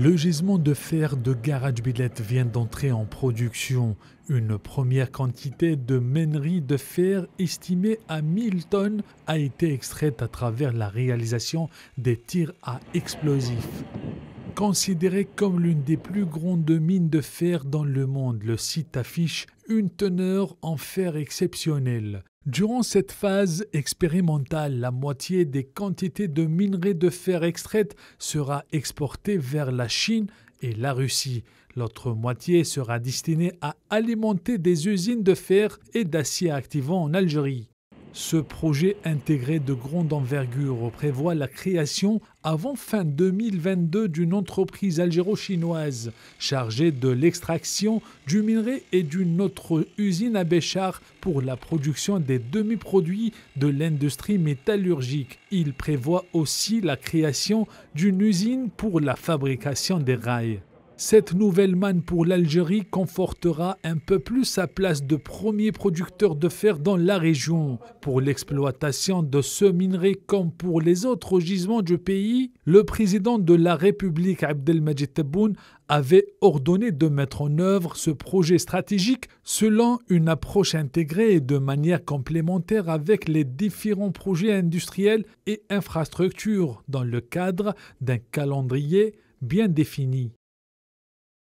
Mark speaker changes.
Speaker 1: Le gisement de fer de Garage-Billet vient d'entrer en production. Une première quantité de mènerie de fer estimée à 1000 tonnes a été extraite à travers la réalisation des tirs à explosifs. Considéré comme l'une des plus grandes mines de fer dans le monde, le site affiche une teneur en fer exceptionnelle. Durant cette phase expérimentale, la moitié des quantités de minerais de fer extraites sera exportée vers la Chine et la Russie. L'autre moitié sera destinée à alimenter des usines de fer et d'acier activant en Algérie. Ce projet intégré de grande envergure prévoit la création avant fin 2022 d'une entreprise algéro-chinoise chargée de l'extraction du minerai et d'une autre usine à Béchar pour la production des demi-produits de l'industrie métallurgique. Il prévoit aussi la création d'une usine pour la fabrication des rails. Cette nouvelle manne pour l'Algérie confortera un peu plus sa place de premier producteur de fer dans la région. Pour l'exploitation de ce minerai comme pour les autres gisements du pays, le président de la République Abdelmajid Tebboune avait ordonné de mettre en œuvre ce projet stratégique selon une approche intégrée et de manière complémentaire avec les différents projets industriels et infrastructures dans le cadre d'un calendrier bien défini.